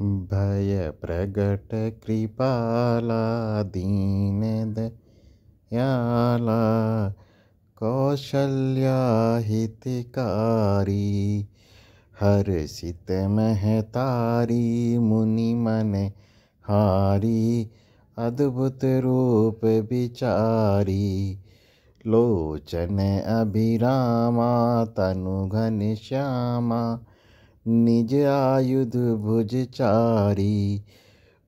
भय प्रगट कृपाला दीन दयाला कौशल्याहितकारी हर्षित महतारी मुनि मन हारी अद्भुत रूप विचारी लोचन अभिरामा तनु घन श्यामा निज आयुध भुज चारी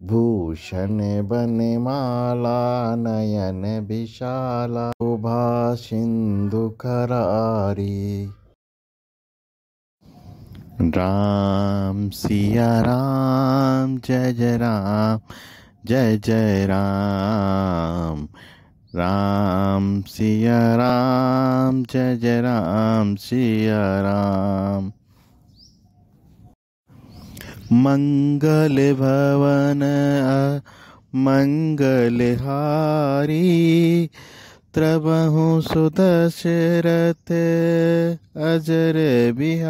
भूषण बन माला नयन विशाला उभा सिंधु करारी राम सिया राम जय जय राम जय जय राम राम सिया राम जय जय राम सिया राम मंगल भवन मंगलहारी त्रबहु सुदशरथ अजर बिहारी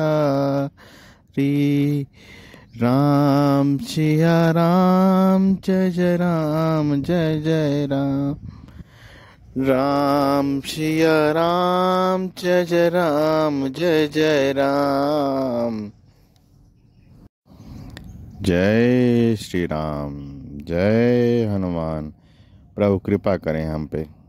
राम सिया राम जय जय राम जय जय राम राम सिया राम जय जय राम जय जय राम जय श्री राम जय हनुमान प्रभु कृपा करें हम पे